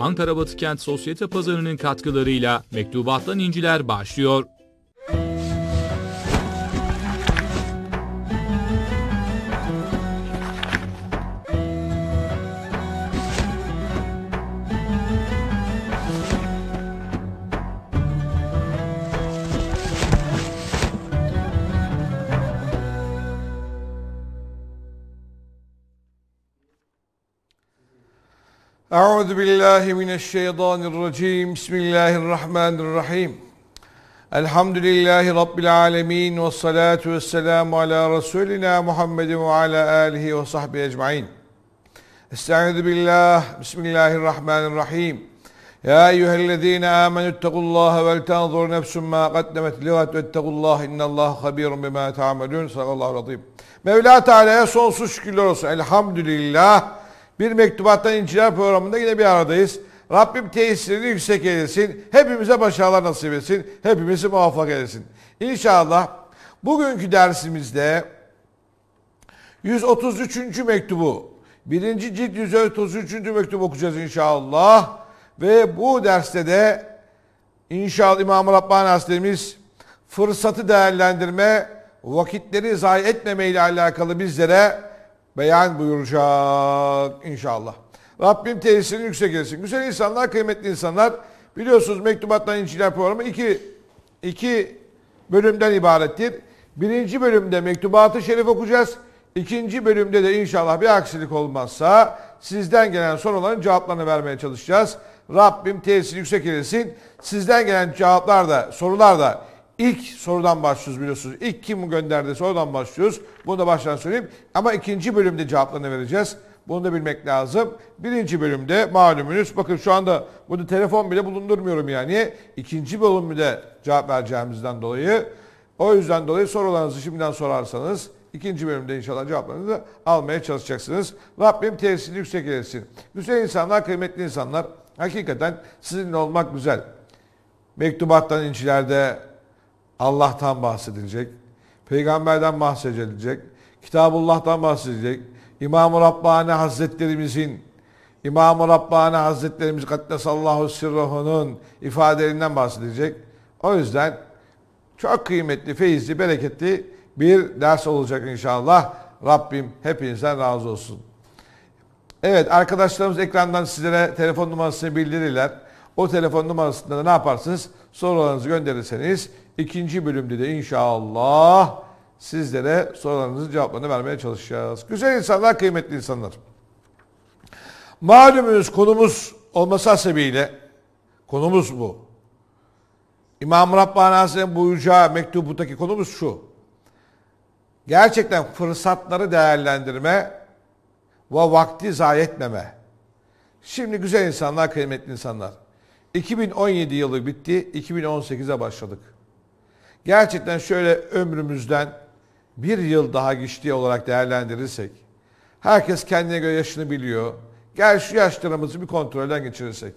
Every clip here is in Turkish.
Ankara Batıkent Sosyete Pazarı'nın katkılarıyla Mektubattan İnciler başlıyor. Euzu billahi mineşşeytanirracim. Bismillahirrahmanirrahim. Elhamdülillahi rabbil alamin ve salatu vesselamu ala resulina Muhammedin ve ala alihi ve sahbi ecmaîn. Estaizu billah. Bismillahirrahmanirrahim. Ya eyyühellezine amenüttekullaha vel tenzur nefsum ma kaddemet ligat vettekullah innallaha habirun bima ta'amelun. Sallallahu aleyhi ve Mevla Teala'ya sonsuz şükürler olsun. Elhamdülillah. Bir mektubattan İncilal programında yine bir aradayız. Rabbim tesislerini yüksek eylesin. Hepimize başarılar nasip etsin. Hepimizi muvaffak eylesin. İnşallah bugünkü dersimizde 133. mektubu, birinci cilt 133. mektubu okuyacağız inşallah. Ve bu derste de inşallah İmam-ı Rabbani Hazretlerimiz fırsatı değerlendirme, vakitleri zayi etmeme ile alakalı bizlere beyan buyuracak inşallah. Rabbim tesirini yüksek etsin. Güzel insanlar, kıymetli insanlar. Biliyorsunuz Mektubattan İnciler programı iki, iki bölümden ibarettir. Birinci bölümde Mektubatı Şerif okuyacağız. İkinci bölümde de inşallah bir aksilik olmazsa sizden gelen soruların cevaplarını vermeye çalışacağız. Rabbim tesiri yüksek etsin. Sizden gelen cevaplar da, sorular da İlk sorudan başlıyoruz biliyorsunuz. İlk kim gönderdi sorudan başlıyoruz. Bunu da baştan söyleyeyim. Ama ikinci bölümde cevaplarını vereceğiz. Bunu da bilmek lazım. Birinci bölümde malumunuz. Bakın şu anda bunu telefon bile bulundurmuyorum yani. İkinci bölümde cevap vereceğimizden dolayı. O yüzden dolayı sorularınızı şimdiden sorarsanız ikinci bölümde inşallah cevaplarınızı almaya çalışacaksınız. Rabbim tesirini yüksek etsin. Güzel insanlar, kıymetli insanlar. Hakikaten sizinle olmak güzel. Mektubattan incilerde Allah'tan bahsedilecek. Peygamberden bahsedilecek. Kitabullah'tan bahsedilecek. İmam-ı Rabbani Hazretlerimizin İmam-ı Rabbani Hazretlerimiz Kaddesallahu Sirruhu'nun ifadelerinden bahsedilecek. O yüzden çok kıymetli, feyizli, bereketli bir ders olacak inşallah. Rabbim hepinizden razı olsun. Evet arkadaşlarımız ekrandan sizlere telefon numarasını bildirirler. O telefon numarasında da ne yaparsınız? Sorularınızı gönderirseniz ikinci bölümde de inşallah sizlere sorularınızı cevaplarını vermeye çalışacağız. Güzel insanlar, kıymetli insanlar. Malumunuz konumuz olması hasebiyle konumuz bu. İmam Rabbani Hazretleri'nin buyuracağı mektubundaki konumuz şu. Gerçekten fırsatları değerlendirme ve vakti zayi etmeme. Şimdi güzel insanlar, kıymetli insanlar. 2017 yılı bitti, 2018'e başladık. Gerçekten şöyle ömrümüzden bir yıl daha geçtiği olarak değerlendirirsek, herkes kendine göre yaşını biliyor. Gel şu yaşlarımızı bir kontrolden geçirirsek.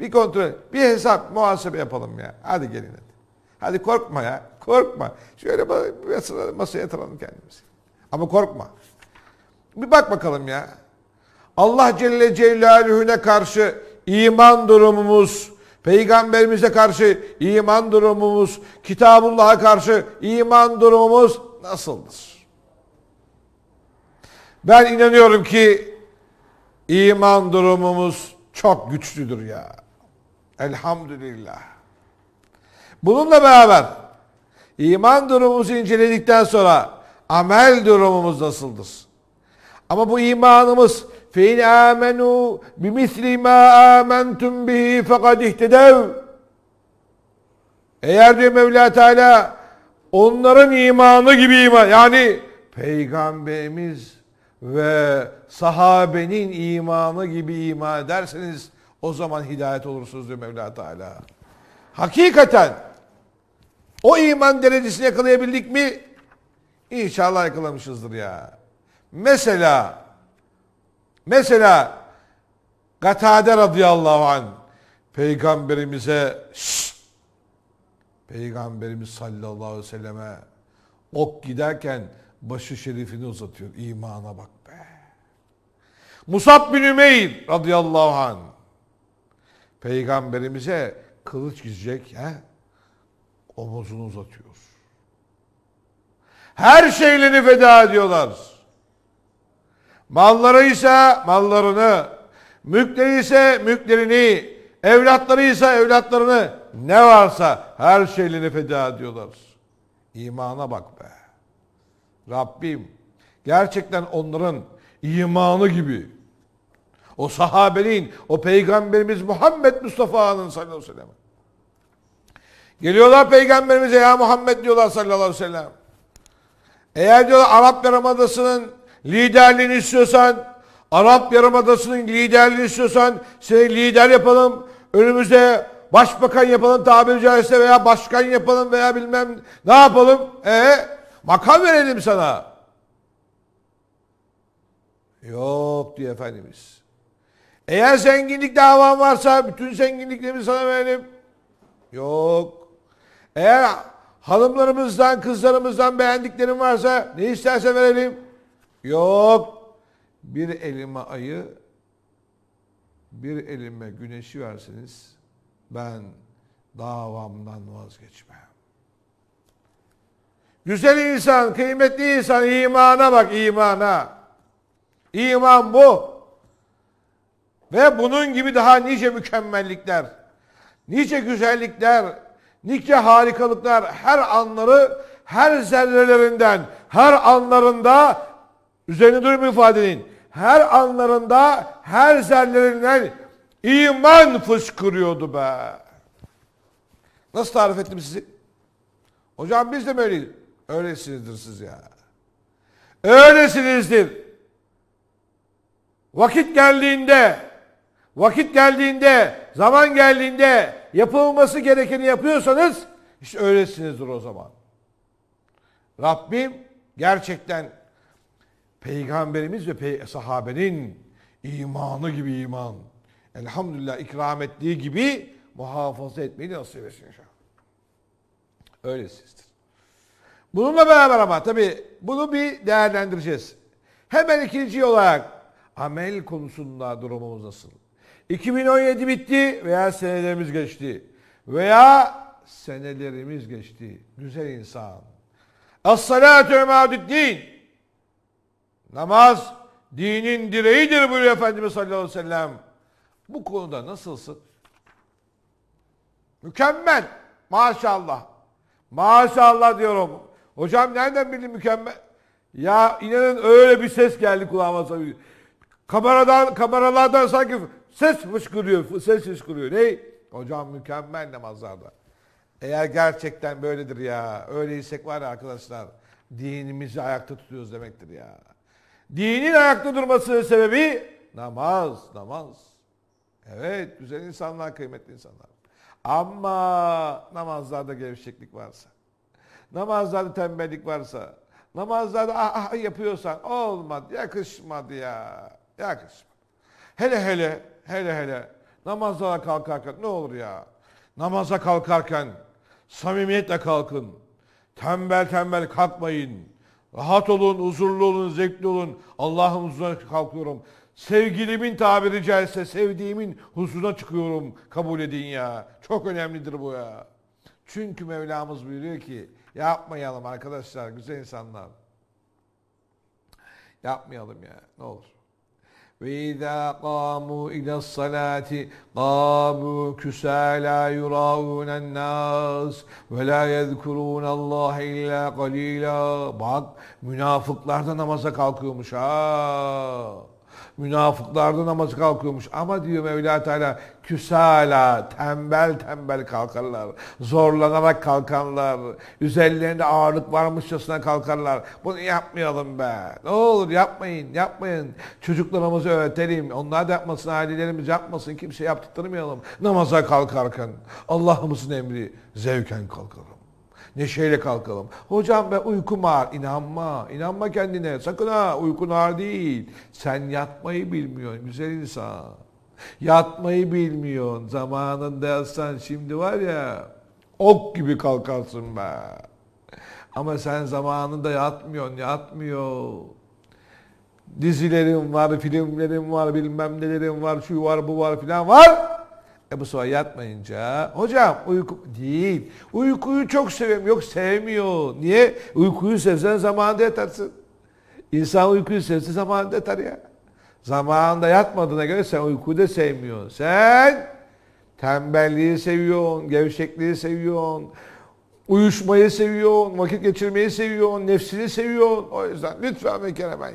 Bir kontrol, bir hesap, muhasebe yapalım ya. Hadi gelin hadi. Hadi korkma ya, korkma. Şöyle masaya, masaya atalım kendimizi. Ama korkma. Bir bak bakalım ya. Allah Celle Celaluhu'ne karşı iman durumumuz Peygamberimize karşı iman durumumuz, Kitabullah'a karşı iman durumumuz nasıldır? Ben inanıyorum ki iman durumumuz çok güçlüdür ya. Elhamdülillah. Bununla beraber iman durumumuzu inceledikten sonra amel durumumuz nasıldır? Ama bu imanımız فَاِنْ آمَنُوا بِمِثْلِ مَا آمَنْتُمْ بِهِ فَقَدْ اِهْتَدَوْا Eğer diyor Mevla Teala onların imanı gibi iman yani peygamberimiz ve sahabenin imanı gibi iman ederseniz o zaman hidayet olursunuz diyor Mevla Teala. Hakikaten o iman derecesini yakalayabildik mi? İnşallah yakalamışızdır ya. Mesela Mesela Katade radıyallahu an peygamberimize peygamberimiz sallallahu aleyhi ve selleme ok giderken başı şerifini uzatıyor. İmana bak be. Musab bin Ümeyr radıyallahu an peygamberimize kılıç gizecek he? omuzunu uzatıyor. Her şeylerini feda ediyorlar. Malları ise mallarını, mülkleri ise mülklerini, evlatları ise evlatlarını, ne varsa her şeylerini feda ediyorlar. İmana bak be. Rabbim gerçekten onların imanı gibi o sahabenin, o peygamberimiz Muhammed Mustafa'nın sallallahu aleyhi ve sellem. Geliyorlar peygamberimize ya Muhammed diyorlar sallallahu aleyhi ve sellem. Eğer diyorlar Arap Yarımadası'nın Liderliğini istiyorsan, Arap Yarımadası'nın liderliğini istiyorsan seni lider yapalım. Önümüze başbakan yapalım tabiri caizse veya başkan yapalım veya bilmem ne yapalım. E makam verelim sana. Yok diyor Efendimiz. Eğer zenginlik davan varsa bütün zenginliklerimi sana verelim. Yok. Eğer hanımlarımızdan, kızlarımızdan beğendiklerim varsa ne isterse verelim. Yok. Bir elime ayı, bir elime güneşi verseniz ben davamdan vazgeçmem. Güzel insan, kıymetli insan imana bak imana. İman bu. Ve bunun gibi daha nice mükemmellikler, nice güzellikler, nice harikalıklar her anları her zerrelerinden, her anlarında Üzerine durum ifadenin her anlarında her zerlerinden iman fışkırıyordu be. Nasıl tarif ettim sizi? Hocam biz de mi öyleyiz? Öylesinizdir siz ya. Öylesinizdir. Vakit geldiğinde, vakit geldiğinde, zaman geldiğinde yapılması gerekeni yapıyorsanız işte öylesinizdir o zaman. Rabbim gerçekten Peygamberimiz ve sahabenin imanı gibi iman. Elhamdülillah ikram ettiği gibi muhafaza etmeyi nasip etsin inşallah. Öyle sizdir. Bununla beraber ama tabi bunu bir değerlendireceğiz. Hemen ikinci olarak amel konusunda durumumuz nasıl? 2017 bitti veya senelerimiz geçti. Veya senelerimiz geçti. Güzel insan. As-salatu Din. Namaz dinin direğidir buyuruyor Efendimiz sallallahu aleyhi ve sellem. Bu konuda nasılsın? Mükemmel. Maşallah. Maşallah diyorum. Hocam nereden bildin mükemmel? Ya inanın öyle bir ses geldi kulağıma. Kameradan, kameralardan sanki ses fışkırıyor, ses fışkırıyor. Ne? Hocam mükemmel namazlarda. Eğer gerçekten böyledir ya, öyleysek var ya arkadaşlar, dinimizi ayakta tutuyoruz demektir ya. Dinin ayakta durması sebebi namaz, namaz. Evet, güzel insanlar, kıymetli insanlar. Ama namazlarda gevşeklik varsa, namazlarda tembellik varsa, namazlarda ah, ah, ah yapıyorsan olmadı, yakışmadı ya, yakışmadı. Hele hele, hele hele namazlara kalkarken ne olur ya, namaza kalkarken samimiyetle kalkın, tembel tembel kalkmayın. Rahat olun, huzurlu olun, zevkli olun. Allah'ın huzuruna kalkıyorum. Sevgilimin tabiri caizse sevdiğimin huzuruna çıkıyorum. Kabul edin ya. Çok önemlidir bu ya. Çünkü Mevlamız buyuruyor ki yapmayalım arkadaşlar güzel insanlar. Yapmayalım ya ne olur. وإذا قاموا إلى الصلاة قاموا كسى لا يراؤون الناس ve la yezkurun Allah illa qalila. Bak münafıklar da namaza kalkıyormuş ha. Münafıklarda namaz kalkıyormuş. Ama diyor Mevla Teala küsala tembel tembel kalkarlar. Zorlanarak kalkarlar, Üzerlerinde ağırlık varmışçasına kalkarlar. Bunu yapmayalım be. Ne olur yapmayın yapmayın. Çocuklarımızı öğretelim. Onlar da yapmasın ailelerimiz yapmasın. Kimse yaptırmayalım. Namaza kalkarken Allah'ımızın emri zevken kalkar. Neşeyle kalkalım. Hocam ben uykum ağır. İnanma. inanma kendine. Sakın ha uykun ağır değil. Sen yatmayı bilmiyorsun güzel insan. Yatmayı bilmiyorsun. Zamanında yatsan şimdi var ya ok gibi kalkarsın be. Ama sen zamanında yatmıyorsun, yatmıyor. Dizilerim var, filmlerim var, bilmem nelerim var, şu var, bu var filan var. Ebu Suha yatmayınca hocam uyku değil. Uykuyu çok seviyorum. Yok sevmiyor. Niye? Uykuyu sevsen zamanında yatarsın. İnsan uykuyu sevse zamanında yatar ya. Zamanında yatmadığına göre sen uykuyu da sevmiyorsun. Sen tembelliği seviyorsun, gevşekliği seviyorsun, uyuşmayı seviyorsun, vakit geçirmeyi seviyorsun, nefsini seviyorsun. O yüzden lütfen ve ben ya.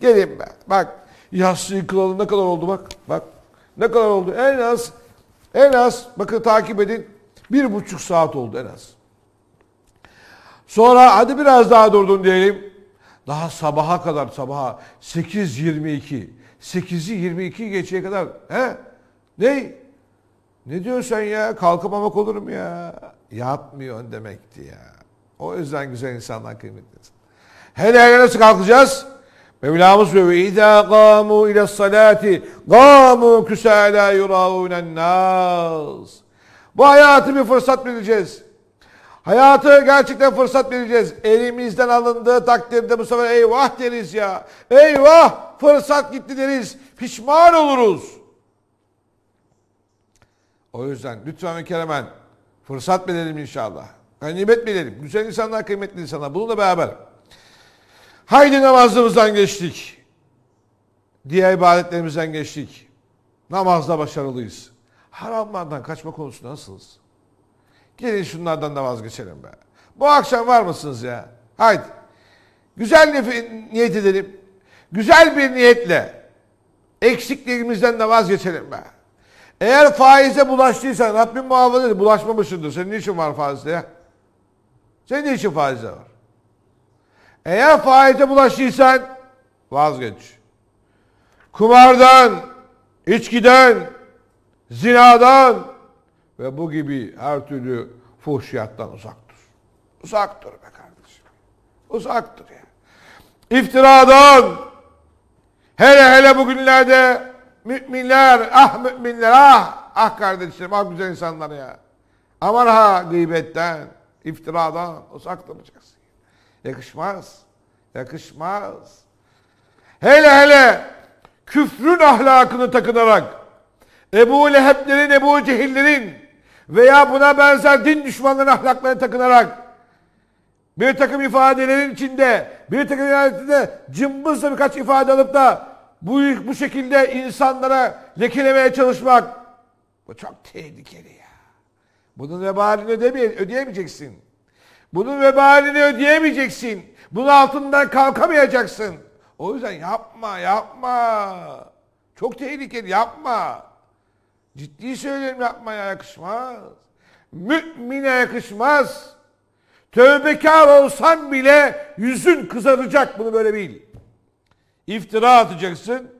Gelin be. Bak yastığı kılalı ne kadar oldu bak. Bak ne kadar oldu? En az en az bakın takip edin bir buçuk saat oldu en az. Sonra hadi biraz daha durdun diyelim. Daha sabaha kadar sabaha 8.22. 8'i 22 geçeye kadar. He? Ne? Ne diyorsun ya? Kalkamamak olur mu ya? Yapmıyorsun demekti ya. O yüzden güzel insanlar kıymetli. Hele hele nasıl kalkacağız? Mevlamız ve İza gamu ile salati gamu küsala yuravunen nas. Bu hayatı bir fırsat vereceğiz. Hayatı gerçekten fırsat vereceğiz. Elimizden alındığı takdirde bu sefer eyvah deriz ya. Eyvah fırsat gitti deriz. Pişman oluruz. O yüzden lütfen ve keremen fırsat verelim inşallah. Ganimet verelim. Güzel insanlar kıymetli insanlar. Bununla beraber Haydi namazımızdan geçtik. Diğer ibadetlerimizden geçtik. Namazda başarılıyız. Haramlardan kaçma konusunda nasılsınız? Gelin şunlardan da vazgeçelim be. Bu akşam var mısınız ya? Haydi. Güzel niyet edelim. Güzel bir niyetle eksikliğimizden de vazgeçelim be. Eğer faize bulaştıysan Rabbim muhafaza edin. Bulaşmamışsındır. Senin ne var faizde ya? Senin ne faize var? Eğer faize bulaştıysan vazgeç. Kumardan, içkiden, zinadan ve bu gibi her türlü fuhşiyattan uzaktır. Uzaktır be kardeşim. Uzaktır ya. Yani. İftiradan hele hele bugünlerde müminler ah müminler ah ah kardeşlerim ah güzel insanlar ya. Aman ha gıybetten, iftiradan uzaktır. Yakışmaz. Yakışmaz. Hele hele küfrün ahlakını takınarak Ebu Leheb'lerin, Ebu Cehillerin veya buna benzer din düşmanlarının ahlaklarını takınarak bir takım ifadelerin içinde, bir takım ifadelerin cımbızla birkaç ifade alıp da bu, bu şekilde insanlara lekelemeye çalışmak bu çok tehlikeli ya. Bunun vebalini ödemeye, ödeyemeyeceksin. Bunun vebalini ödeyemeyeceksin. Bunun altından kalkamayacaksın. O yüzden yapma, yapma. Çok tehlikeli, yapma. Ciddi söylüyorum yapmaya yakışmaz. Mümine yakışmaz. Tövbekar olsan bile yüzün kızaracak bunu böyle bil. İftira atacaksın.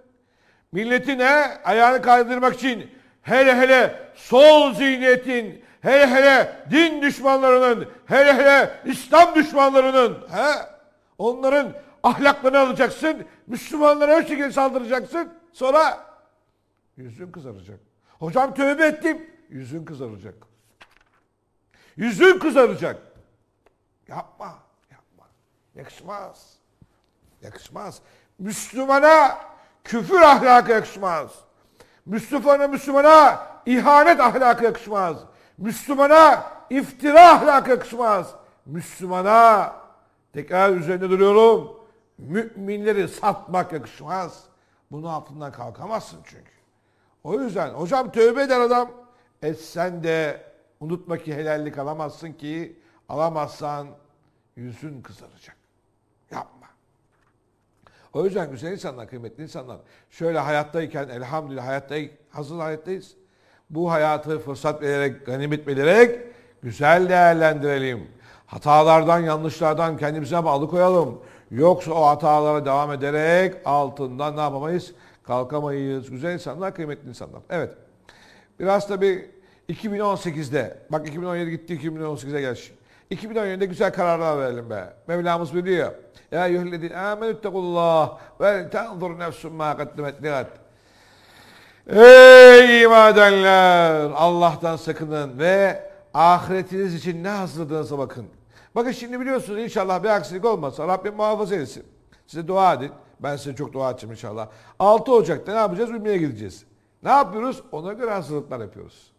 Milletine ayağını kaydırmak için hele hele sol zihniyetin hele hele din düşmanlarının, hele hele İslam düşmanlarının, he? onların ahlaklarını alacaksın, Müslümanlara o şekilde saldıracaksın, sonra yüzün kızaracak. Hocam tövbe ettim, yüzün kızaracak. Yüzün kızaracak. Yapma, yapma. Yakışmaz. Yakışmaz. Müslümana küfür ahlakı yakışmaz. Müslümana Müslümana ihanet ahlakı yakışmaz. Müslümana iftira ahlaka kısmaz. Müslümana tekrar üzerinde duruyorum. Müminleri satmak yakışmaz. Bunu altından kalkamazsın çünkü. O yüzden hocam tövbe eden adam. Etsen de unutma ki helallik alamazsın ki alamazsan yüzün kızaracak. Yapma. O yüzden güzel insanlar, kıymetli insanlar. Şöyle hayattayken elhamdülillah hayattayız, hazır hayattayız bu hayatı fırsat vererek, ganimet bilerek güzel değerlendirelim. Hatalardan, yanlışlardan kendimize bağlı koyalım. Yoksa o hatalara devam ederek altından ne yapamayız? Kalkamayız. Güzel insanlar, kıymetli insanlar. Evet. Biraz da bir 2018'de, bak 2017 gitti 2018'e geç. 2017'de güzel kararlar verelim be. Mevlamız biliyor. Ya yuhledi amenüttekullah ve tenzur nefsum ma kaddemet ligat. Ey iman Allah'tan sakının ve ahiretiniz için ne hazırladığınıza bakın. Bakın şimdi biliyorsunuz inşallah bir aksilik olmasa Rabbim muhafaza etsin. Size dua edin. Ben size çok dua edeceğim inşallah. 6 Ocak'ta ne yapacağız? Ümre'ye gideceğiz. Ne yapıyoruz? Ona göre hazırlıklar yapıyoruz.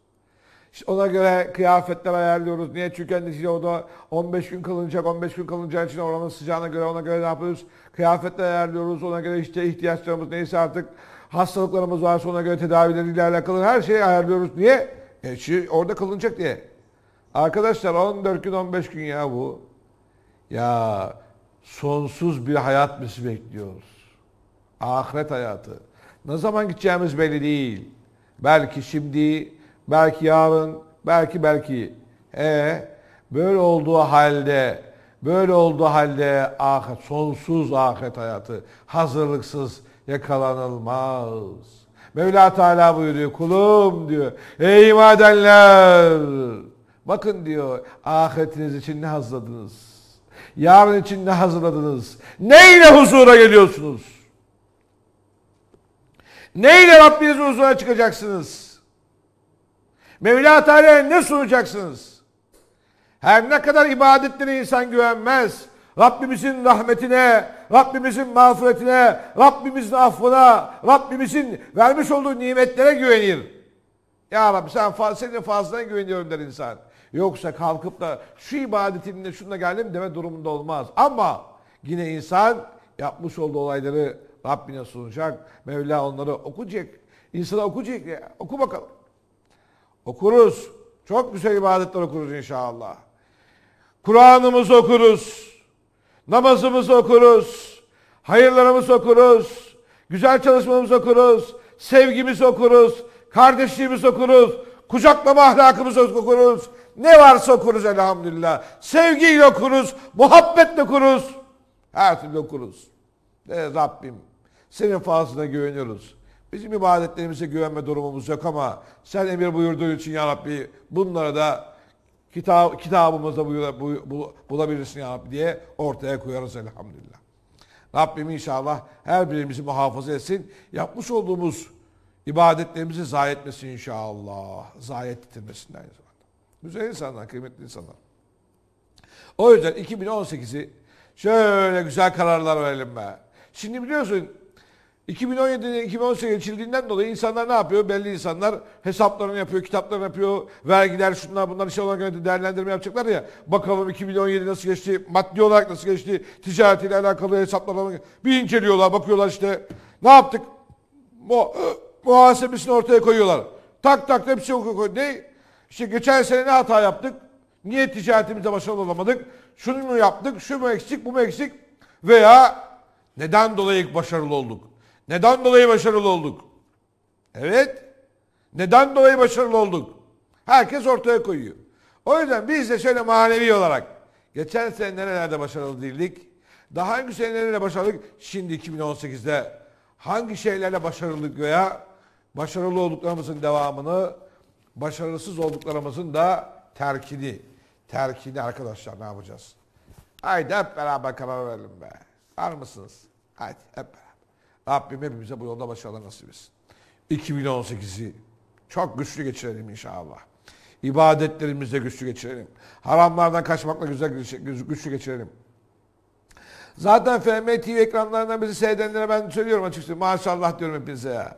İşte ona göre kıyafetler ayarlıyoruz. Niye? Çünkü endişeyle o da 15 gün kalınacak. 15 gün kalınacağı için oranın sıcağına göre ona göre ne yapıyoruz? Kıyafetler ayarlıyoruz. Ona göre işte ihtiyaçlarımız neyse artık Hastalıklarımız var sonra göre tedavileriyle alakalı her şeyi ayarlıyoruz. Niye? E, orada kılınacak diye. Arkadaşlar 14 gün 15 gün ya bu. Ya sonsuz bir hayat bizi bekliyoruz. Ahiret hayatı. Ne zaman gideceğimiz belli değil. Belki şimdi, belki yarın, belki belki. E böyle olduğu halde, böyle olduğu halde ahiret, sonsuz ahiret hayatı, hazırlıksız, yakalanılmaz. Mevla Teala buyuruyor kulum diyor. Ey madenler, bakın diyor ahiretiniz için ne hazırladınız? Yarın için ne hazırladınız? Neyle huzura geliyorsunuz? Neyle Rabbinizin huzuruna çıkacaksınız? Mevla Teala'ya ne sunacaksınız? Her ne kadar ibadetleri insan güvenmez, Rabbimizin rahmetine, Rabbimizin mağfiretine, Rabbimizin affına, Rabbimizin vermiş olduğu nimetlere güvenir. Ya Rabbi sen senin fazla güveniyorum der insan. Yoksa kalkıp da şu ibadetimle şununla geldim deme durumunda olmaz. Ama yine insan yapmış olduğu olayları Rabbine sunacak. Mevla onları okuyacak. İnsana okuyacak. Ya. Oku bakalım. Okuruz. Çok güzel ibadetler okuruz inşallah. Kur'an'ımızı okuruz. Namazımızı okuruz. Hayırlarımızı okuruz. Güzel çalışmamızı okuruz. Sevgimizi okuruz. Kardeşliğimizi okuruz. Kucaklama ahlakımızı okuruz. Ne varsa okuruz elhamdülillah. Sevgiyle okuruz. Muhabbetle okuruz. Her türlü okuruz. Ey Rabbim senin fazlına güveniyoruz. Bizim ibadetlerimize güvenme durumumuz yok ama sen emir buyurduğun için ya Rabbi bunlara da Kitap, kitabımızda bu, bu, bu, bulabilirsin ya Rabbi diye ortaya koyarız elhamdülillah. Rabbim inşallah her birimizi muhafaza etsin. Yapmış olduğumuz ibadetlerimizi zayi etmesin inşallah. Zayi ettirmesin aynı zamanda. Güzel insanlar, kıymetli insanlar. O yüzden 2018'i şöyle güzel kararlar verelim be. Şimdi biliyorsun 2017'de 2018 geçildiğinden dolayı insanlar ne yapıyor? Belli insanlar hesaplarını yapıyor, kitaplarını yapıyor, vergiler şunlar bunlar işe olan göre değerlendirme yapacaklar ya. Bakalım 2017 nasıl geçti, maddi olarak nasıl geçti, ticaretiyle alakalı hesaplarını bir inceliyorlar, bakıyorlar işte. Ne yaptık? Mu muhasebesini ortaya koyuyorlar. Tak tak hepsi okuyor. Koy. Ne? İşte geçen sene ne hata yaptık? Niye ticaretimizde başarılı olamadık? Şunu mu yaptık? Şu mu eksik? Bu mu eksik? Veya neden dolayı başarılı olduk? Neden dolayı başarılı olduk? Evet. Neden dolayı başarılı olduk? Herkes ortaya koyuyor. O yüzden biz de şöyle manevi olarak geçen sene nerelerde başarılı değildik? Daha hangi senelerde başarılı, Şimdi 2018'de hangi şeylerle başarılık veya başarılı olduklarımızın devamını, başarısız olduklarımızın da terkini. Terkini arkadaşlar ne yapacağız? Haydi hep beraber karar verelim be. Var mısınız? Haydi hep beraber. Rabbim hepimize bu yolda başarılar nasip etsin. 2018'i çok güçlü geçirelim inşallah. İbadetlerimizde güçlü geçirelim. Haramlardan kaçmakla güzel güçlü geçirelim. Zaten FM TV ekranlarından bizi seyredenlere ben söylüyorum açıkçası. Maşallah diyorum hepinize ya.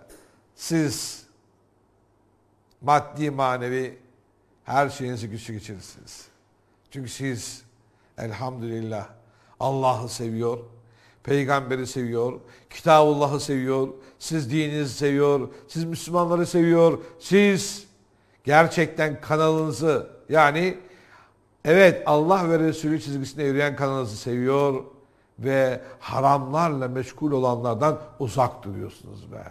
Siz maddi manevi her şeyinizi güçlü geçirirsiniz. Çünkü siz elhamdülillah Allah'ı seviyor, peygamberi seviyor, Kitabullah'ı seviyor, siz dininizi seviyor, siz Müslümanları seviyor, siz gerçekten kanalınızı yani evet Allah ve Resulü çizgisinde yürüyen kanalınızı seviyor ve haramlarla meşgul olanlardan uzak duruyorsunuz be.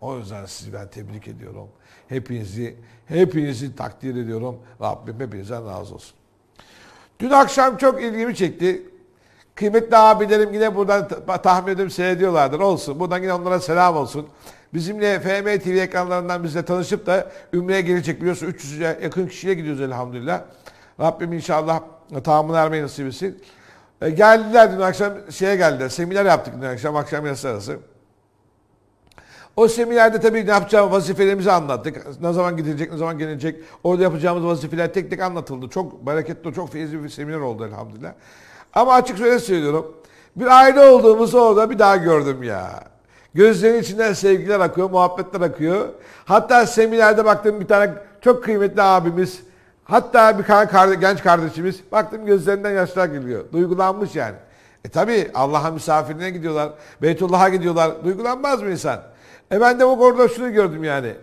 O yüzden sizi ben tebrik ediyorum. Hepinizi, hepinizi takdir ediyorum. Rabbim hepinizden razı olsun. Dün akşam çok ilgimi çekti. Kıymetli abilerim yine buradan tahmin ediyorum seyrediyorlardır. Olsun. Buradan yine onlara selam olsun. Bizimle FM TV ekranlarından bizle tanışıp da Ümre'ye gelecek biliyorsun 300'e yakın kişiyle gidiyoruz elhamdülillah. Rabbim inşallah tamamını ermeyi nasip etsin. E, geldiler dün akşam şeye geldiler. Seminer yaptık dün akşam akşam yasa arası. O seminerde tabii ne yapacağımız vazifelerimizi anlattık. Ne zaman gidecek ne zaman gelecek. Orada yapacağımız vazifeler tek tek anlatıldı. Çok bereketli, çok feyizli bir seminer oldu elhamdülillah. Ama açık söyle söylüyorum. Bir aile olduğumuzu orada bir daha gördüm ya. Gözlerinin içinden sevgiler akıyor, muhabbetler akıyor. Hatta seminerde baktım bir tane çok kıymetli abimiz, hatta bir kardeş, genç kardeşimiz, baktım gözlerinden yaşlar geliyor. Duygulanmış yani. E tabi Allah'a misafirine gidiyorlar, Beytullah'a gidiyorlar. Duygulanmaz mı insan? E ben de bu orada şunu gördüm yani.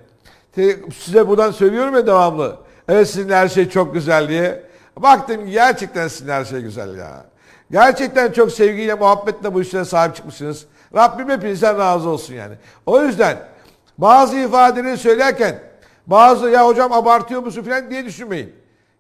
Size buradan söylüyorum ya devamlı. Evet sizin her şey çok güzel diye. Baktım gerçekten sizin her şey güzel ya. Gerçekten çok sevgiyle, muhabbetle bu işlere sahip çıkmışsınız. Rabbim hepinizden razı olsun yani. O yüzden bazı ifadeleri söylerken bazı ya hocam abartıyor musun falan diye düşünmeyin.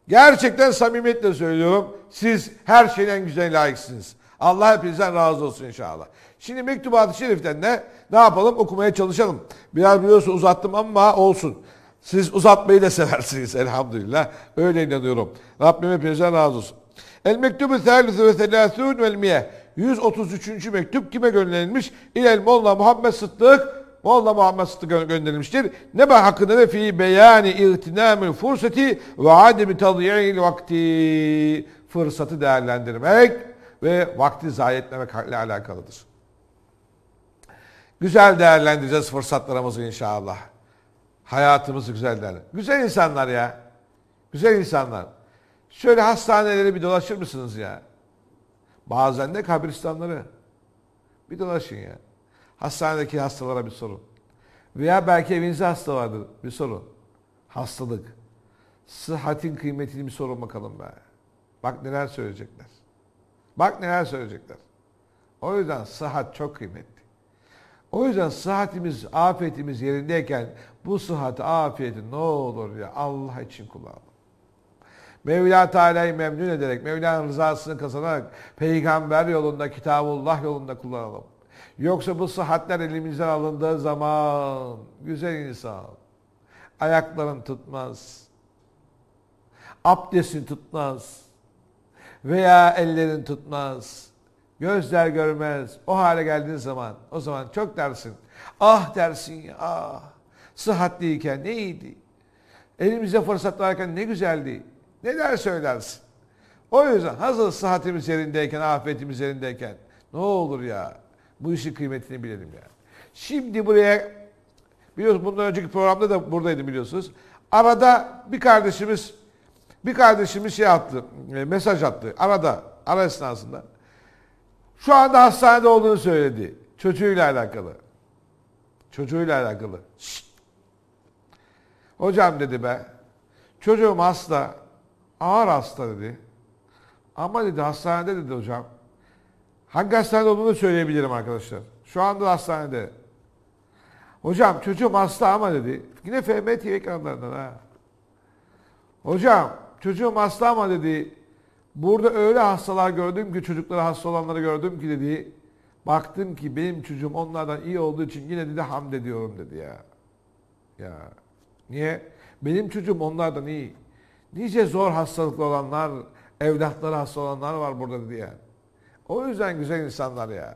Gerçekten samimiyetle söylüyorum. Siz her şeyden güzel layıksınız. Allah hepinizden razı olsun inşallah. Şimdi mektubat-ı şeriften de ne yapalım okumaya çalışalım. Biraz biliyorsun uzattım ama olsun. Siz uzatmayı da seversiniz elhamdülillah. Öyle inanıyorum. Rabbim hepinizden razı olsun. El mektubu sâlisi ve selâsûn vel miye. 133. mektup kime gönderilmiş? İlel Molla Muhammed Sıddık. Molla Muhammed Sıddık gönderilmiştir. Neba hakkında ve fi beyani irtinamil fursati ve ademi tadiyil vakti. Fırsatı değerlendirmek ve vakti zayi etmemek ile alakalıdır. Güzel değerlendireceğiz fırsatlarımızı inşallah. Hayatımızı güzel değerlendireceğiz. Güzel insanlar ya. Güzel insanlar. Şöyle hastaneleri bir dolaşır mısınız ya? Bazen de kabristanları. Bir dolaşın ya. Hastanedeki hastalara bir sorun. Veya belki evinizde hasta vardır. Bir sorun. Hastalık. Sıhhatin kıymetini bir sorun bakalım be. Bak neler söyleyecekler. Bak neler söyleyecekler. O yüzden sıhhat çok kıymetli. O yüzden sıhhatimiz, afiyetimiz yerindeyken bu sıhhat afiyeti ne olur ya Allah için kullanalım. Mevla Teala'yı memnun ederek, Mevla'nın rızasını kazanarak peygamber yolunda, kitabullah yolunda kullanalım. Yoksa bu sıhhatler elimizden alındığı zaman güzel insan ayakların tutmaz. Abdestin tutmaz. Veya ellerin tutmaz. Gözler görmez. O hale geldiğin zaman o zaman çok dersin. Ah dersin ya ah. Sıhhatliyken ne iyiydi. Elimizde fırsat varken ne güzeldi. Neler söylersin? O yüzden hazır sıhhatimiz yerindeyken, afetimiz yerindeyken ne olur ya bu işin kıymetini bilelim ya. Şimdi buraya biliyorsunuz bundan önceki programda da buradaydım biliyorsunuz. Arada bir kardeşimiz bir kardeşimiz şey attı, e, mesaj attı. Arada, ara esnasında. Şu anda hastanede olduğunu söyledi. Çocuğuyla alakalı. Çocuğuyla alakalı. Şşt. Hocam dedi be. Çocuğum hasta. Ağır hasta dedi. Ama dedi hastanede dedi hocam. Hangi hastanede olduğunu söyleyebilirim arkadaşlar. Şu anda hastanede. Hocam çocuğum hasta ama dedi. Yine FMTV ekranlarından ha. Hocam çocuğum hasta ama dedi. Burada öyle hastalar gördüm ki çocuklara hasta olanları gördüm ki dedi. Baktım ki benim çocuğum onlardan iyi olduğu için yine dedi hamd ediyorum dedi ya. Ya niye? Benim çocuğum onlardan iyi. Nice zor hastalıklı olanlar, evlatları hasta olanlar var burada diye. O yüzden güzel insanlar ya.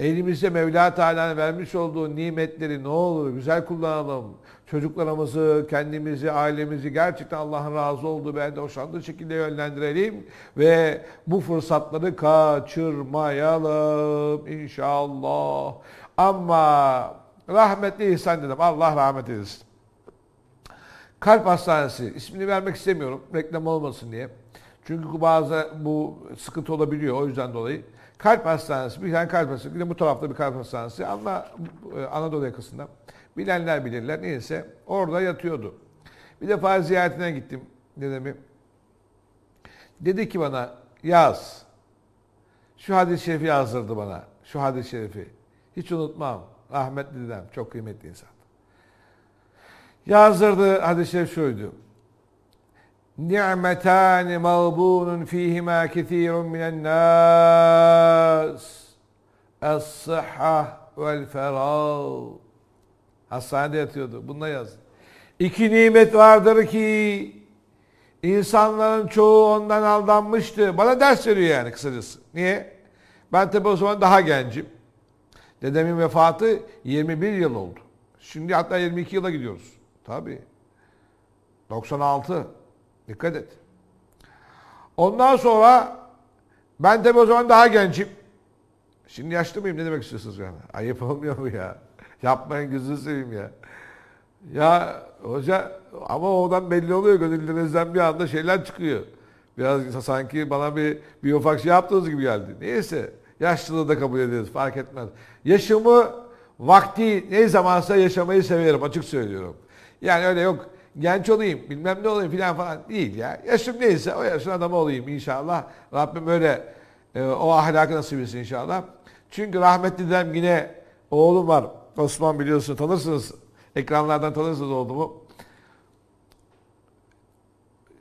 Elimize Mevla Teala'nın vermiş olduğu nimetleri ne olur güzel kullanalım. Çocuklarımızı, kendimizi, ailemizi gerçekten Allah'ın razı olduğu ben de hoşlandığı şekilde yönlendirelim. Ve bu fırsatları kaçırmayalım inşallah. Ama rahmetli ihsan dedim. Allah rahmet eylesin. Kalp Hastanesi, ismini vermek istemiyorum reklam olmasın diye. Çünkü bazı bu sıkıntı olabiliyor o yüzden dolayı. Kalp Hastanesi, bir tane kalp hastanesi, bir de bu tarafta bir kalp hastanesi. Ama e, Anadolu yakasında. Bilenler bilirler. Neyse orada yatıyordu. Bir defa ziyaretine gittim dedemi. Dedi ki bana yaz. Şu hadis-i şerifi yazdırdı bana. Şu hadis-i şerifi. Hiç unutmam. Rahmetli dedem çok kıymetli insan. Yazdırdığı hadis-i şerif şuydu. Ni'metani mağbunun fihima kethirun minen nas. Es-sıhha vel ferah. Hastanede yatıyordu. Bunda yazdı. İki nimet vardır ki insanların çoğu ondan aldanmıştı. Bana ders veriyor yani kısacası. Niye? Ben tabi o zaman daha gencim. Dedemin vefatı 21 yıl oldu. Şimdi hatta 22 yıla gidiyoruz. Tabii. 96. Dikkat et. Ondan sonra ben tabi o zaman daha gençim. Şimdi yaşlı mıyım ne demek istiyorsunuz yani? Ayıp olmuyor mu ya? Yapmayın gözünü seveyim ya. Ya hoca ama oradan belli oluyor gönüllerinizden bir anda şeyler çıkıyor. Biraz sanki bana bir, bir ufak şey yaptığınız gibi geldi. Neyse yaşlılığı da kabul ederiz fark etmez. Yaşımı vakti ne zamansa yaşamayı severim açık söylüyorum. Yani öyle yok genç olayım bilmem ne olayım filan falan değil ya. Yaşım neyse o yaşın adamı olayım inşallah. Rabbim öyle e, o ahlakı nasip etsin inşallah. Çünkü rahmetli dedem yine oğlum var. Osman biliyorsun tanırsınız. Ekranlardan tanırsınız oğlumu.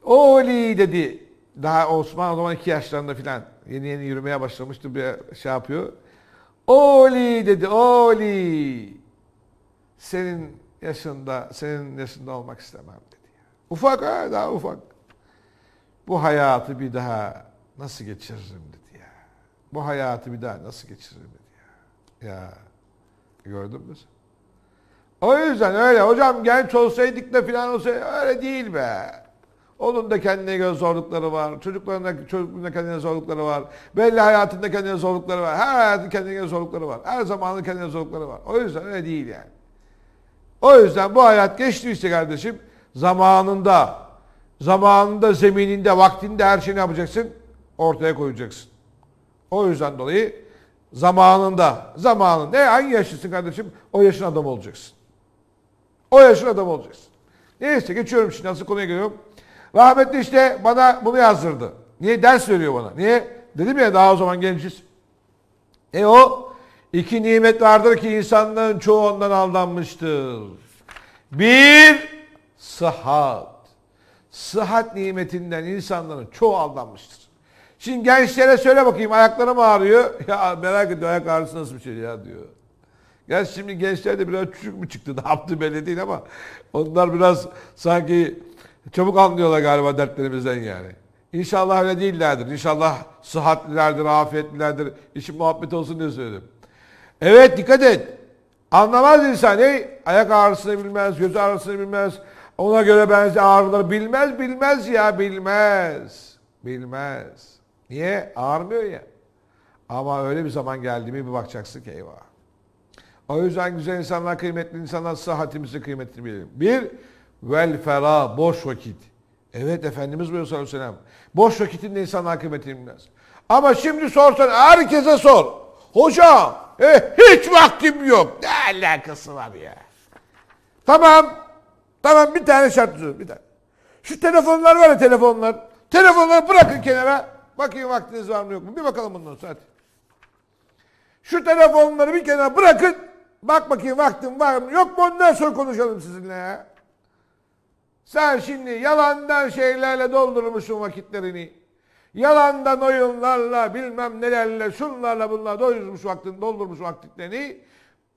Oli dedi. Daha Osman o zaman iki yaşlarında filan yeni yeni yürümeye başlamıştı bir şey yapıyor. Oli dedi. Oli. Senin yaşında, senin yaşında olmak istemem dedi. Ufak ha, daha ufak. Bu hayatı bir daha nasıl geçiririm dedi ya. Bu hayatı bir daha nasıl geçiririm dedi ya. Ya gördün mü O yüzden öyle hocam genç olsaydık da filan olsaydı öyle değil be. Onun da kendine göre zorlukları var. Çocuklarında, çocukluğunda kendine zorlukları var. Belli hayatında kendine zorlukları var. Her hayatın kendine göre zorlukları var. Her zamanın kendine zorlukları var. O yüzden öyle değil yani. O yüzden bu hayat geçtiyse kardeşim zamanında, zamanında, zemininde, vaktinde her şeyi yapacaksın? Ortaya koyacaksın. O yüzden dolayı zamanında, zamanında ne hangi yaşlısın kardeşim? O yaşın adam olacaksın. O yaşın adam olacaksın. Neyse geçiyorum şimdi nasıl konuya geliyorum. Rahmetli işte bana bunu yazdırdı. Niye ders veriyor bana? Niye? Dedim ya daha o zaman genciz. E o İki nimet vardır ki insanların çoğu ondan aldanmıştır. Bir, sıhhat. Sıhhat nimetinden insanların çoğu aldanmıştır. Şimdi gençlere söyle bakayım ayaklarım ağrıyor. Ya merak ediyor ayak ağrısı nasıl bir şey ya diyor. Gerçi şimdi gençler de biraz çocuk mu çıktı ne yaptı belli değil ama onlar biraz sanki çabuk anlıyorlar galiba dertlerimizden yani. İnşallah öyle değillerdir. İnşallah sıhhatlilerdir, afiyetlilerdir. İşin muhabbet olsun diye söyledim. Evet dikkat et. Anlamaz insan. Ne? Ayak ağrısını bilmez, göz ağrısını bilmez. Ona göre benzi ağrıları bilmez, bilmez ya bilmez. Bilmez. Niye? Ağrımıyor ya. Ama öyle bir zaman geldi mi bir bakacaksın ki eyvah. O yüzden güzel insanlar, kıymetli insanlar sıhhatimizi kıymetini bilelim. Bir, vel fera, boş vakit. Evet Efendimiz buyuruyor sallallahu aleyhi ve sellem. Boş vakitinde insanlar kıymetini bilmez. Ama şimdi sorsan herkese sor. Hocam e, hiç vaktim yok. Ne alakası var ya? Tamam. Tamam bir tane şart tutuyorum. Bir tane. Şu telefonlar var ya telefonlar. Telefonları bırakın kenara. Bakayım vaktiniz var mı yok mu? Bir bakalım bundan sonra. Şu telefonları bir kenara bırakın. Bak bakayım vaktim var mı yok mu ondan sonra konuşalım sizinle ya. Sen şimdi yalandan şeylerle doldurmuşsun vakitlerini. Yalandan oyunlarla bilmem nelerle şunlarla bunlarla doldurmuş vaktin doldurmuş vakitlerini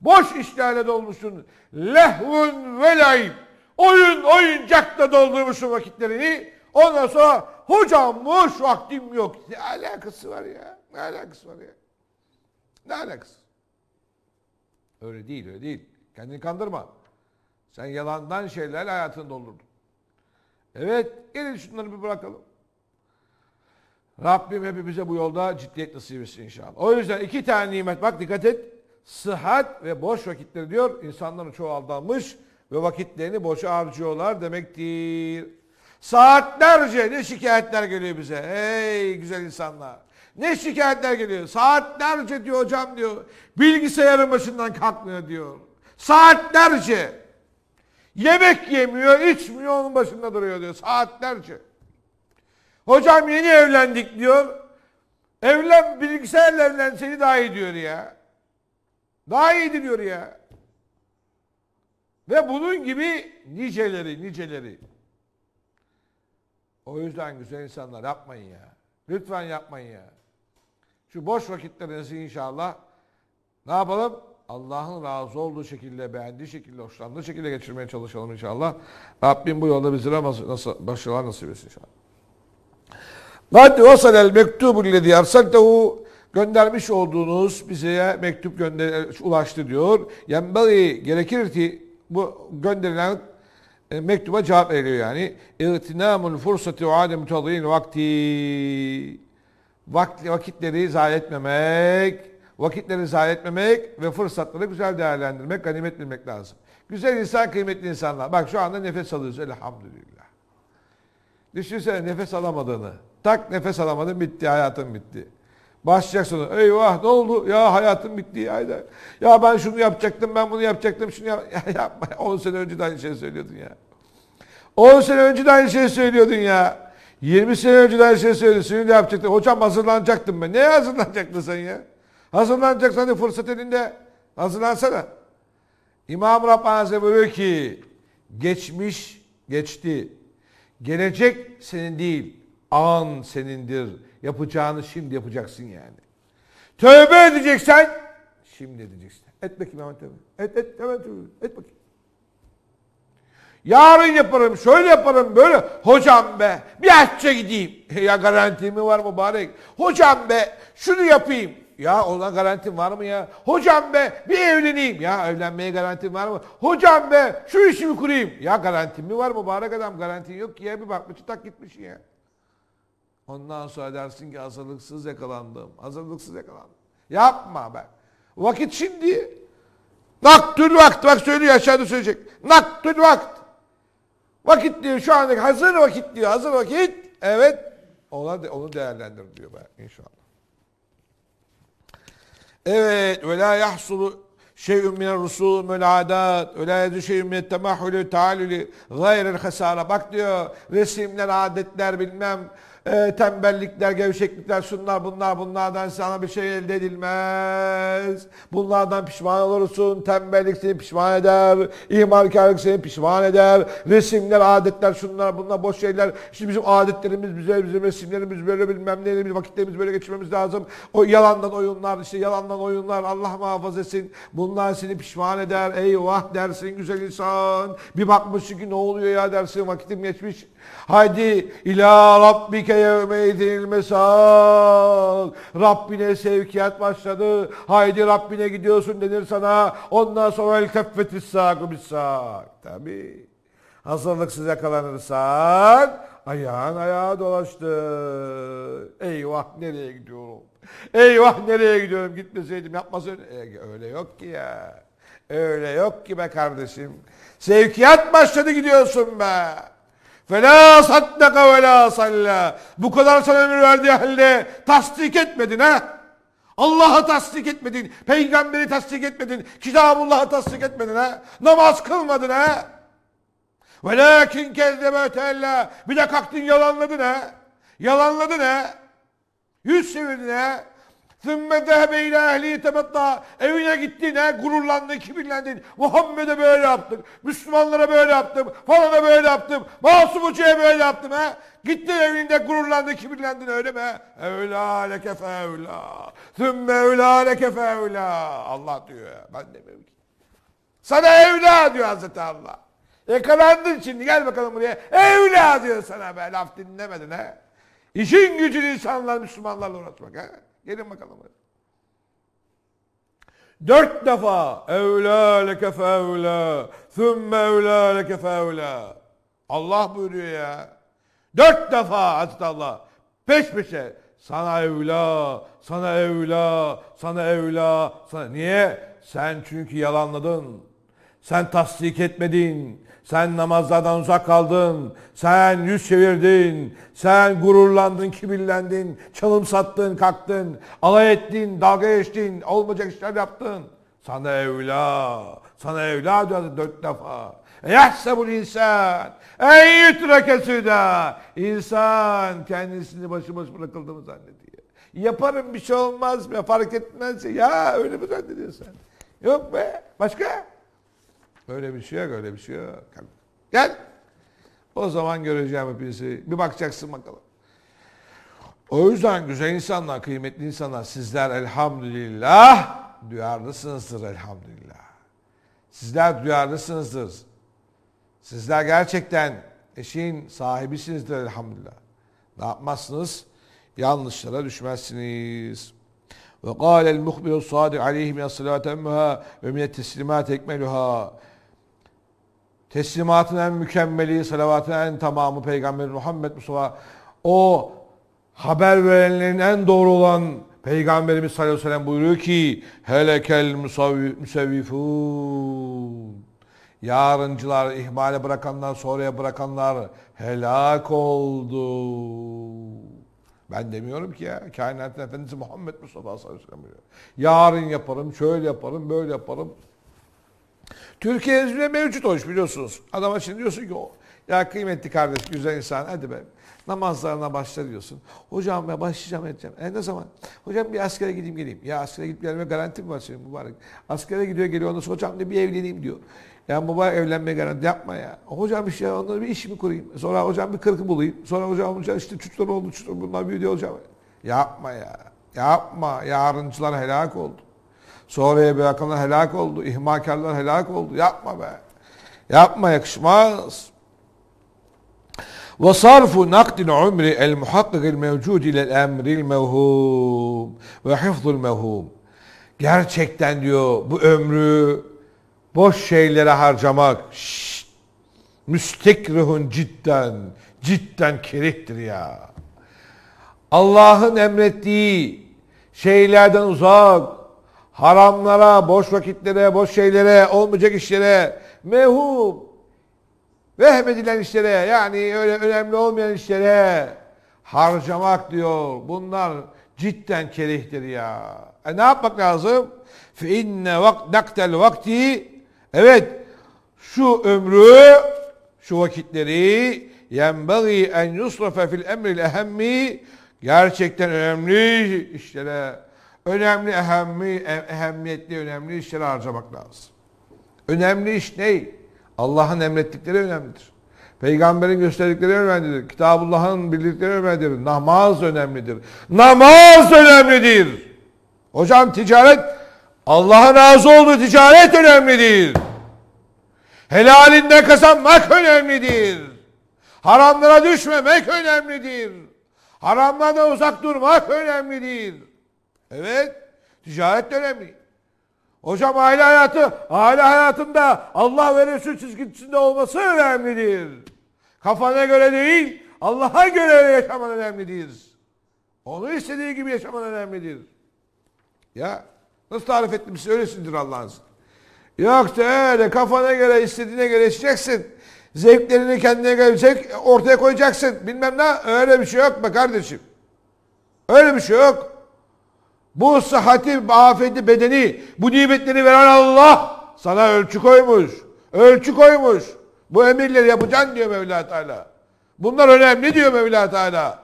boş işlerle dolmuşsun. lehun ve layib. Oyun oyuncakla doldurmuşsun vakitlerini. Ondan sonra hocam boş vaktim yok. Ne alakası var ya? Ne alakası var ya? Ne alakası? Öyle değil, öyle değil. Kendini kandırma. Sen yalandan şeylerle hayatını doldurdun. Evet, gelin şunları bir bırakalım. Rabbim hepimize bu yolda ciddiyet nasip etsin inşallah. O yüzden iki tane nimet bak dikkat et. Sıhhat ve boş vakitleri diyor. İnsanların çoğu aldanmış ve vakitlerini boşa harcıyorlar demektir. Saatlerce ne şikayetler geliyor bize. Hey güzel insanlar. Ne şikayetler geliyor. Saatlerce diyor hocam diyor. Bilgisayarın başından kalkmıyor diyor. Saatlerce. Yemek yemiyor, içmiyor onun başında duruyor diyor. Saatlerce. Hocam yeni evlendik diyor. Evlen bilgisayarla evlen seni daha iyi diyor ya. Daha iyi diyor ya. Ve bunun gibi niceleri niceleri. O yüzden güzel insanlar yapmayın ya. Lütfen yapmayın ya. Şu boş vakitlerinizi inşallah ne yapalım? Allah'ın razı olduğu şekilde, beğendiği şekilde, hoşlandığı şekilde geçirmeye çalışalım inşallah. Rabbim bu yolda bizi nasıl, başarılar nasip etsin inşallah. Kad vasal el mektubu lezi arsaltehu göndermiş olduğunuz bize mektup gönder ulaştı diyor. Yenbeli gerekir ki bu gönderilen e, mektuba cevap veriyor yani. İrtinamul fırsatı ve adem tadîn vakti. Vakti, vakitleri zayi etmemek, vakitleri zayi etmemek ve fırsatları güzel değerlendirmek, ganimet bilmek lazım. Güzel insan, kıymetli insanlar. Bak şu anda nefes alıyoruz elhamdülillah. Düşünsene nefes alamadığını. Tak nefes alamadım bitti hayatım bitti. Başlayacaksın. Eyvah ne oldu? Ya hayatım bitti. Hayda. Ya ben şunu yapacaktım, ben bunu yapacaktım, şunu yap ya, yapma. 10 sene önce de aynı şeyi söylüyordun ya. 10 sene önce de aynı şeyi söylüyordun ya. 20 sene önce de aynı şeyi söylüyordun. Şunu yapacaktım. Hocam hazırlanacaktım ben. Neye hazırlanacaktın sen ya? Hazırlanacaksan hani fırsat elinde. Hazırlansana. İmam Rabbani Hazretleri ki geçmiş geçti. Gelecek senin değil an senindir. Yapacağını şimdi yapacaksın yani. Tövbe edeceksen şimdi edeceksin. Et bakayım hemen tövbe. Et et hemen tövbe. Et bakayım. Yarın yaparım, şöyle yaparım, böyle. Hocam be, bir hacca gideyim. ya garanti mi var bari? Hocam be, şunu yapayım. Ya ona garanti var mı ya? Hocam be, bir evleneyim. Ya evlenmeye garanti var mı? Hocam be, şu işimi kurayım. Ya garanti mi var bari adam? Garanti yok ki ya. Bir bakmış tak gitmiş ya. Ondan sonra dersin ki hazırlıksız yakalandım. Hazırlıksız yakalandım. Yapma be. Vakit şimdi. Naktül vakt. Bak söylüyor aşağıda söyleyecek. Naktül vakt. Vakit diyor şu andaki hazır vakit diyor. Hazır vakit. Evet. Ona onu değerlendir diyor be inşallah. Evet. Ve la yahsulu şey'ün minel rusul müladat ve la yedu şey'ün minel temahülü tealülü gayrel hasara. Bak diyor resimler, adetler bilmem e, tembellikler, gevşeklikler, şunlar bunlar bunlardan sana bir şey elde edilmez. Bunlardan pişman olursun. Tembellik seni pişman eder. İmarkarlık seni pişman eder. Resimler, adetler, şunlar bunlar boş şeyler. Şimdi bizim adetlerimiz bize, bizim resimlerimiz böyle bilmem nelerimiz, vakitlerimiz böyle geçirmemiz lazım. O yalandan oyunlar, işte yalandan oyunlar Allah muhafaza etsin. Bunlar seni pişman eder. Eyvah dersin güzel insan. Bir bakmışsın ki ne oluyor ya dersin vakitim geçmiş. Haydi ila rabbike yevmeydil mesal. Rabbine sevkiyat başladı. Haydi Rabbine gidiyorsun denir sana. Ondan sonra el teffetis sâkı bis Tabi. Hazırlıksız yakalanırsan ayağın ayağa dolaştı. Eyvah nereye gidiyorum? Eyvah nereye gidiyorum? Gitmeseydim yapmasaydım. E, öyle yok ki ya. Öyle yok ki be kardeşim. Sevkiyat başladı gidiyorsun be. Ve la saddaka ve salla. Bu kadar sana ömür verdiği halde tasdik etmedin ha? Allah'ı tasdik etmedin, peygamberi tasdik etmedin, kitabullah'ı tasdik etmedin ha? Namaz kılmadın ha? Velakin kezzebe teella. Bir de kalktın yalanladın ha? Yalanladın ha? Yüz çevirdin ha? Sümme zehebe ile ehli temettâ. Evine gittin he gururlandın, kibirlendin. Muhammed'e böyle yaptım. Müslümanlara böyle yaptım. Falana böyle yaptım. Masum Hoca'ya böyle yaptım he. Gittin evinde gururlandın, kibirlendin öyle mi? Evlâ leke fevlâ. Sümme evlâ leke fevlâ. Allah diyor Ben de ki. Sana evlâ diyor Hazreti Allah. Yakalandın şimdi gel bakalım buraya. Evlâ diyor sana be. Laf dinlemedin he. İşin gücün insanlar Müslümanlarla uğraşmak he. Gelin bakalım. Dört defa evlâ leke fevlâ thümme evlâ leke fevlâ Allah buyuruyor ya. Dört defa Hazreti peş peşe sana evla, sana evla, sana evla, sana niye? Sen çünkü yalanladın. Sen tasdik etmedin. Sen namazlardan uzak kaldın. Sen yüz çevirdin. Sen gururlandın, kibirlendin. Çalım sattın, kalktın. Alay ettin, dalga geçtin. Olmayacak işler yaptın. Sana evla. Sana evla diyor dört defa. bu insan. Ey yütrekesi de. İnsan kendisini başıboş bırakıldı mı zannediyor. Yaparım bir şey olmaz mı? fark etmez. Ya öyle mi zannediyorsun? Yok be. Başka? Böyle bir şey yok, öyle bir şey yok. Gel. O zaman göreceğim hepinizi. Bir bakacaksın bakalım. O yüzden güzel insanlar, kıymetli insanlar sizler elhamdülillah duyarlısınızdır elhamdülillah. Sizler duyarlısınızdır. Sizler gerçekten eşin sahibisinizdir elhamdülillah. Ne yapmazsınız? Yanlışlara düşmezsiniz. Ve kâlel muhbiru sâdik aleyhi min salâtemha ve min teslimât ekmeluhâ. Teslimatın en mükemmeli, salavatın en tamamı Peygamber Muhammed Mustafa. O haber verenlerin en doğru olan Peygamberimiz sallallahu aleyhi ve sellem buyuruyor ki Helekel müsevvifun Yarıncılar, ihmale bırakanlar, sonraya bırakanlar helak oldu. Ben demiyorum ki ya. Kainatın Efendisi Muhammed Mustafa sallallahu aleyhi ve sellem diyor. Yarın yaparım, şöyle yaparım, böyle yaparım. Türkiye ezbire mevcut iş biliyorsunuz. Adama şimdi diyorsun ki ya kıymetli kardeş güzel insan hadi be namazlarına başla diyorsun. Hocam ben başlayacağım edeceğim. E ne zaman? Hocam bir askere gideyim geleyim. Ya askere gidip gelme garanti mi var senin mübarek? Askere gidiyor geliyor ondan sonra hocam diyor bir evleneyim diyor. Ya baba evlenme garanti yapma ya. Hocam işte onları bir işimi kurayım. Sonra hocam bir kırkı bulayım. Sonra hocam hocam işte çocuklar oldu çocuklar bunlar büyüdü hocam. Yapma ya. Yapma. Yarıncılar helak oldu bir bırakanlar helak oldu. İhmakarlar helak oldu. Yapma be. Yapma yakışmaz. nakdin وصرف el العمر mevcud ile إلى الأمر ve وحفظ الموهوم Gerçekten diyor bu ömrü boş şeylere harcamak şşt, müstekrihun cidden cidden kerihtir ya. Allah'ın emrettiği şeylerden uzak haramlara, boş vakitlere, boş şeylere, olmayacak işlere, mevhum, vehmedilen işlere, yani öyle önemli olmayan işlere harcamak diyor. Bunlar cidden kerihtir ya. E ne yapmak lazım? Fe inne naktel vakti Evet, şu ömrü, şu vakitleri yenbagi en yusrafe fil emril ehemmi gerçekten önemli işlere önemli, ehemmi, e, ehemmiyetli, önemli işlere harcamak lazım. Önemli iş ne? Allah'ın emrettikleri önemlidir. Peygamberin gösterdikleri önemlidir. Kitabullah'ın bildikleri önemlidir. Namaz önemlidir. Namaz önemlidir. Hocam ticaret, Allah'ın razı olduğu ticaret önemlidir. Helalinde kazanmak önemlidir. Haramlara düşmemek önemlidir. Haramlardan uzak durmak önemlidir. Evet. Ticaret de önemli. Hocam aile hayatı, aile hayatında Allah ve Resul çizgisinde olması önemlidir. Kafana göre değil, Allah'a göre yaşaman önemlidir. Onu istediği gibi yaşaman önemlidir. Ya nasıl tarif ettim size öylesindir Allah'ın Yok de öyle kafana göre istediğine göre yaşayacaksın. Zevklerini kendine göre ortaya koyacaksın. Bilmem ne öyle bir şey yok be kardeşim. Öyle bir şey yok. Bu sıhhati, afeti, bedeni, bu nimetleri veren Allah sana ölçü koymuş. Ölçü koymuş. Bu emirleri yapacaksın diyor Mevla Teala. Bunlar önemli diyor Mevla Teala.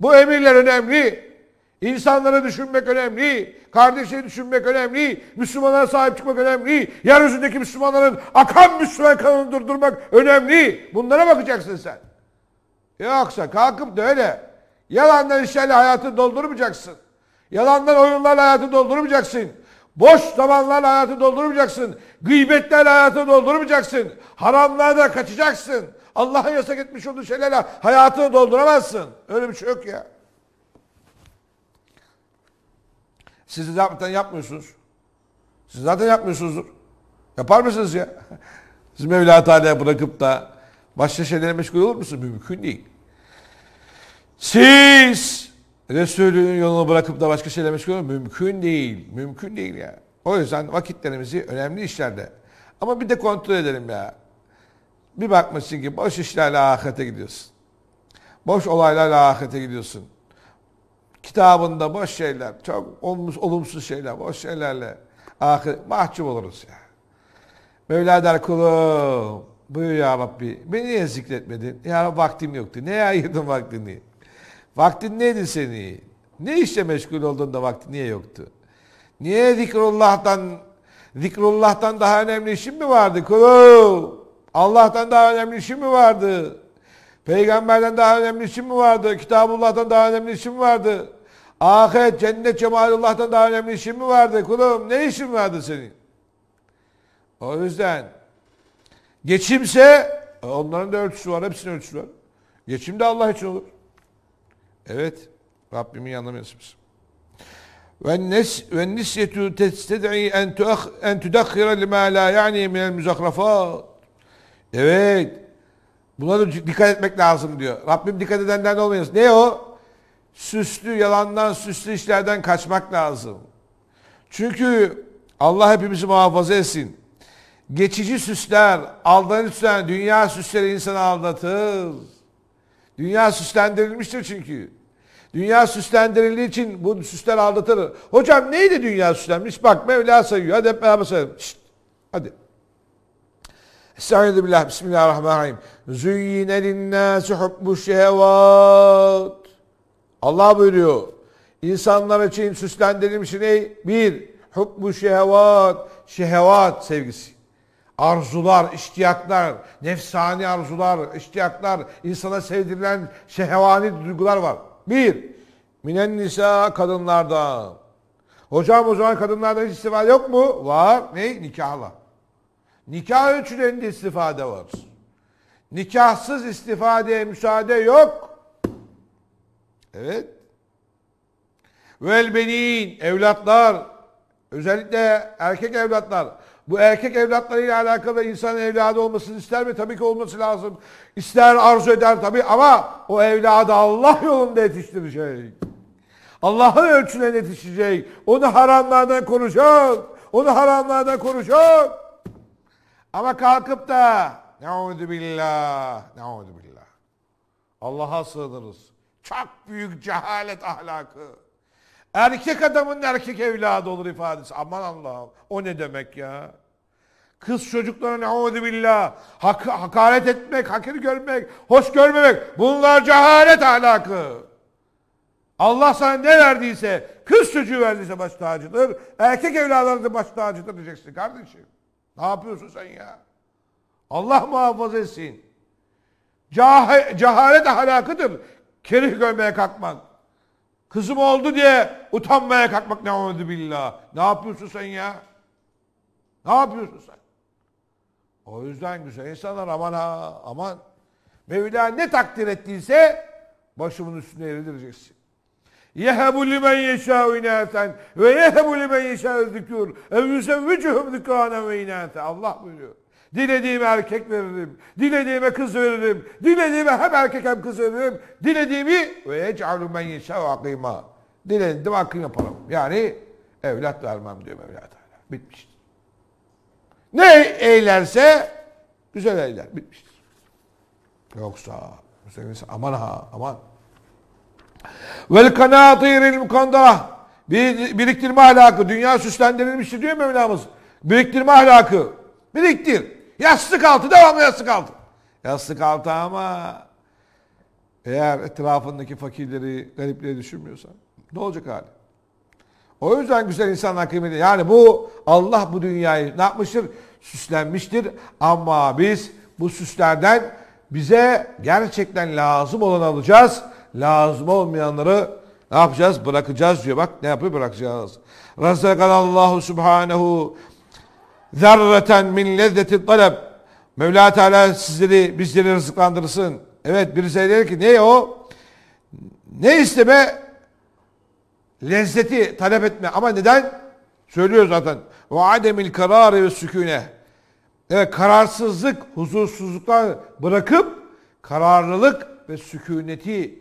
Bu emirler önemli. İnsanları düşünmek önemli. Kardeşleri düşünmek önemli. Müslümanlara sahip çıkmak önemli. Yeryüzündeki Müslümanların akan Müslüman kanını durdurmak önemli. Bunlara bakacaksın sen. Yoksa kalkıp da öyle yalandan işlerle hayatı doldurmayacaksın. Yalandan oyunlarla hayatı doldurmayacaksın. Boş zamanlar hayatı doldurmayacaksın. gıybetler hayatı doldurmayacaksın. Haramlarda kaçacaksın. Allah'ın yasak etmiş olduğu şeylerle hayatını dolduramazsın. Öyle bir şey yok ya. Siz zaten yapmıyorsunuz. Siz zaten yapmıyorsunuzdur. Yapar mısınız ya? Siz Mevla Teala'ya bırakıp da başka şeylere meşgul olur musun? Mümkün değil. Siz Resulü'nün yolunu bırakıp da başka şeyle meşgul olmak mümkün değil. Mümkün değil ya. O yüzden vakitlerimizi önemli işlerde. Ama bir de kontrol edelim ya. Bir bakmışsın ki boş işlerle ahirete gidiyorsun. Boş olaylarla ahirete gidiyorsun. Kitabında boş şeyler, çok olumsuz şeyler, boş şeylerle ahiret, mahcup oluruz ya. Mevla der kulum, buyur ya Rabbi, beni niye zikretmedin? Ya Rabbi vaktim yoktu, neye ayırdın vaktini? Vaktin neydi seni? Ne işle meşgul olduğunda vakti niye yoktu? Niye zikrullah'tan zikrullah'tan daha önemli işin mi vardı kulum? Allah'tan daha önemli işin mi vardı? Peygamberden daha önemli işin mi vardı? Kitabullah'tan daha önemli işin mi vardı? Ahiret, cennet, cemalullah'tan daha önemli işin mi vardı kulum? Ne işin vardı senin? O yüzden geçimse onların da ölçüsü var. Hepsinin ölçüsü var. Geçim de Allah için olur. Evet. Rabbimin yanılmıyorsunuz. Ve nes ve nisyetu tested'i en tuah en tudakhira lima la yani min muzakrafat. Evet. Buna da dikkat etmek lazım diyor. Rabbim dikkat edenlerden olmayız. Ne o? Süslü yalandan, süslü işlerden kaçmak lazım. Çünkü Allah hepimizi muhafaza etsin. Geçici süsler, aldanıcı dünya süsleri insanı aldatır. Dünya süslendirilmiştir çünkü. Dünya süslendirildiği için bu süsler aldatır. Hocam neydi dünya süslenmiş? Bak Mevla sayıyor. Hadi hep beraber sayalım. Şişt, hadi. Estaizu billah. Bismillahirrahmanirrahim. Züyyine linnâsi hubbu şehevât. Allah buyuruyor. İnsanlar için süslendirilmiş ne? Bir, hubbu şehvat, şehvat sevgisi arzular, iştiyaklar, nefsani arzular, iştiyaklar, insana sevdirilen şehvani duygular var. Bir, minen nisa kadınlarda. Hocam o zaman kadınlarda istifade yok mu? Var. Ne? Nikahla. Nikah ölçülerinde istifade var. Nikahsız istifadeye müsaade yok. Evet. Velbenin, evlatlar, özellikle erkek evlatlar bu erkek evlatlarıyla alakalı insan evladı olmasını ister mi? Tabii ki olması lazım. İster arzu eder tabii ama o evladı Allah yolunda yetiştirecek. Allah'ın ölçüne yetişecek. Onu haramlardan koruyacak. Onu haramlardan koruyacak. Ama kalkıp da Ne'udü billah. Ne'udü billah. Allah'a sığınırız. Çok büyük cehalet ahlakı. Erkek adamın erkek evladı olur ifadesi. Aman Allah'ım o ne demek ya? Kız çocuklarına ne'udü billah. Hak, hakaret etmek, hakir görmek, hoş görmemek. Bunlar cehalet ahlakı. Allah sana ne verdiyse, kız çocuğu verdiyse baş tacıdır. Erkek evladları da baş tacıdır diyeceksin kardeşim. Ne yapıyorsun sen ya? Allah muhafaza etsin. Cah cehalet ahlakıdır. Kerih görmeye kalkmak. Kızım oldu diye utanmaya kalkmak ne oldu billah. Ne yapıyorsun sen ya? Ne yapıyorsun sen? O yüzden güzel insanlar aman ha aman. Mevla ne takdir ettiyse başımın üstüne eğildireceksin. Yehebu limen yeşâ'u inâten ve yehebu limen yeşâ'u zikûr ev yüsevvücühüm zikâne ve inâten. Allah buyuruyor. Dilediğime erkek veririm. Dilediğime kız veririm. Dilediğime hem erkek hem kız veririm. Dilediğimi ve ec'alu men yeşâ akîmâ. Dilediğim hakkım yaparım. Yani evlat vermem diyor Mevla Teala. Bitmiştir. Ne eylerse güzel eyler. Bitmiştir. Yoksa aman ha aman. Vel kanatiril mukandara. Biriktirme ahlakı. Dünya süslendirilmiştir diyor Mevlamız. Biriktirme ahlakı. Biriktir. Yastık altı devamlı yastık altı. Yastık altı ama eğer etrafındaki fakirleri, garipleri düşünmüyorsan ne olacak hali? O yüzden güzel insanlar kıymetli. Yani bu Allah bu dünyayı ne yapmıştır? Süslenmiştir. Ama biz bu süslerden bize gerçekten lazım olanı alacağız. Lazım olmayanları ne yapacağız? Bırakacağız diyor. Bak ne yapıyor? Bırakacağız. Razakallahu subhanehu zerreten min lezzeti talep. Mevla Teala sizleri bizleri rızıklandırsın. Evet birisi dedi ki ne o? Ne isteme? Lezzeti talep etme. Ama neden? Söylüyor zaten. Ve ademil kararı ve sükune. Evet kararsızlık, huzursuzluklar bırakıp kararlılık ve sükuneti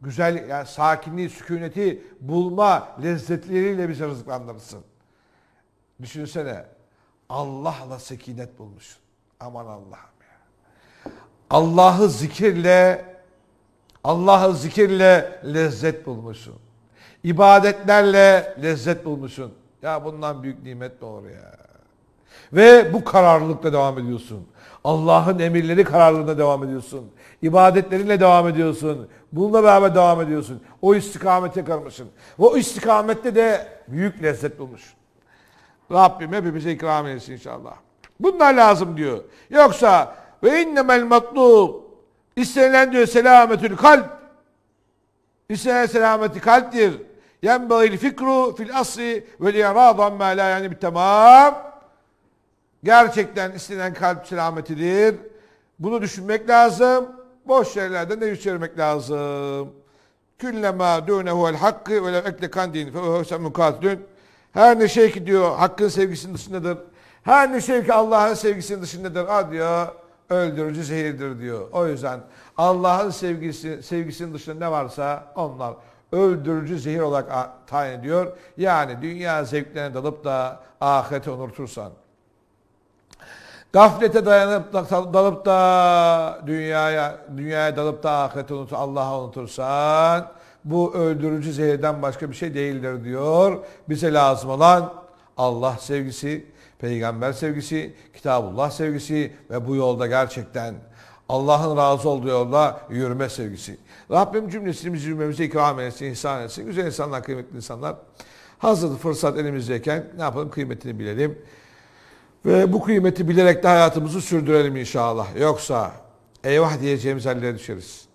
güzel yani sakinliği, sükuneti bulma lezzetleriyle bizi rızıklandırsın. Düşünsene Allah'la sekinet bulmuşsun. Aman Allah'ım ya. Allah'ı zikirle Allah'ı zikirle lezzet bulmuşsun. İbadetlerle lezzet bulmuşsun. Ya bundan büyük nimet mi olur ya? Ve bu kararlılıkla devam ediyorsun. Allah'ın emirleri kararlılığına devam ediyorsun. İbadetlerinle devam ediyorsun. Bununla beraber devam ediyorsun. O istikamete karmışsın. O istikamette de büyük lezzet bulmuşsun. Rabbim hepimize ikram etsin inşallah. Bunlar lazım diyor. Yoksa ve innemel matlub istenilen diyor selametül kalp. İstenilen selameti kalptir. Yenbagil fikru fil asli ve liyaradan ma la yani tamam. Gerçekten istenen kalp selametidir. Bunu düşünmek lazım. Boş şeylerden de yüz çevirmek lazım. Küllema dûnehu el hakkı ve lev ekle kandin fe uhev semmukatlün. Her ne şey ki diyor hakkın sevgisinin dışındadır. Her ne şey ki Allah'ın sevgisinin dışındadır. Ha diyor öldürücü zehirdir diyor. O yüzden Allah'ın sevgisi, sevgisinin dışında ne varsa onlar öldürücü zehir olarak tayin ediyor. Yani dünya zevklerine dalıp da ahirete unutursan. Gaflete dayanıp da, dalıp da dünyaya, dünyaya dalıp da ahirete unutur, Allah'a unutursan bu öldürücü zehirden başka bir şey değildir diyor. Bize lazım olan Allah sevgisi, peygamber sevgisi, kitabullah sevgisi ve bu yolda gerçekten Allah'ın razı olduğu yolda yürüme sevgisi. Rabbim cümlesimizi yürümemize ikram etsin, ihsan etsin. Güzel insanlar, kıymetli insanlar. Hazır fırsat elimizdeyken ne yapalım kıymetini bilelim. Ve bu kıymeti bilerek de hayatımızı sürdürelim inşallah. Yoksa eyvah diyeceğimiz hallere düşeriz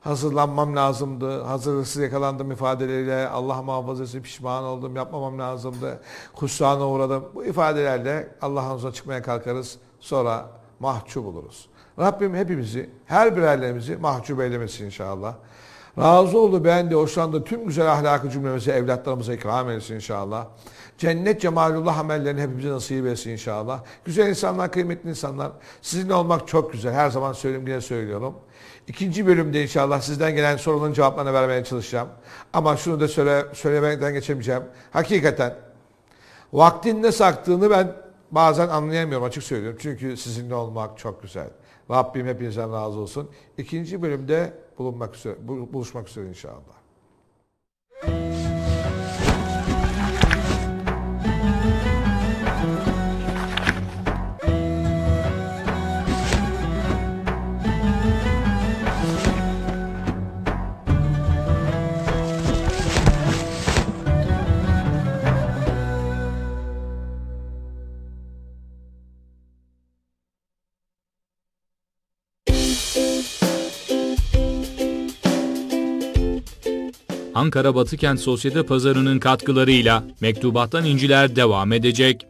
hazırlanmam lazımdı. Hazırlıksız yakalandım ifadeleriyle Allah muhafaza etsin pişman oldum yapmamam lazımdı. Husrana uğradım. Bu ifadelerle Allah'ın huzuruna çıkmaya kalkarız. Sonra mahcup oluruz. Rabbim hepimizi, her birerlerimizi mahcup eylemesin inşallah. Razı oldu, beğendi, hoşlandı tüm güzel ahlakı cümlemizi evlatlarımıza ikram etsin inşallah. Cennet cemalullah amellerini hepimize nasip etsin inşallah. Güzel insanlar, kıymetli insanlar. Sizinle olmak çok güzel. Her zaman söyleyeyim, yine söylüyorum. İkinci bölümde inşallah sizden gelen sorunun cevaplarını vermeye çalışacağım. Ama şunu da söyle, söylemekten geçemeyeceğim. Hakikaten vaktin ne saktığını ben bazen anlayamıyorum açık söylüyorum. Çünkü sizinle olmak çok güzel. Rabbim hepinizden razı olsun. İkinci bölümde bulunmak üzere, buluşmak üzere inşallah. Ankara Batıkent Sosyete Pazarı'nın katkılarıyla Mektubattan İnciler devam edecek.